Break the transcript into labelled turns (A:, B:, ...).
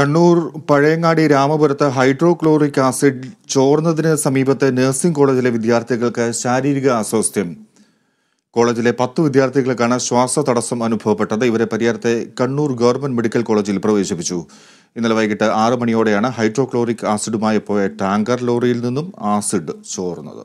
A: കണ്ണൂർ പഴയങ്ങാടി രാമപുരത്ത് hydrochloric acid ചോർന്നതിന് സമീപത്തെ നഴ്സിംഗ് കോളേജിലെ വിദ്യാർത്ഥികൾക്ക് ശാരീരിക അസ്വാസ്ഥ്യം കോളേജിലെ പത്ത് വിദ്യാർത്ഥികൾക്കാണ് ശ്വാസ തടസ്സം അനുഭവപ്പെട്ടത് ഇവരെ പരിയാരത്തെ കണ്ണൂർ ഗവൺമെന്റ് മെഡിക്കൽ കോളേജിൽ പ്രവേശിപ്പിച്ചു ഇന്നലെ വൈകിട്ട് ആറ് മണിയോടെയാണ് ഹൈഡ്രോക്ലോറിക് ആസിഡുമായി പോയ ടാങ്കർ ലോറിയിൽ നിന്നും ആസിഡ് ചോർന്നത്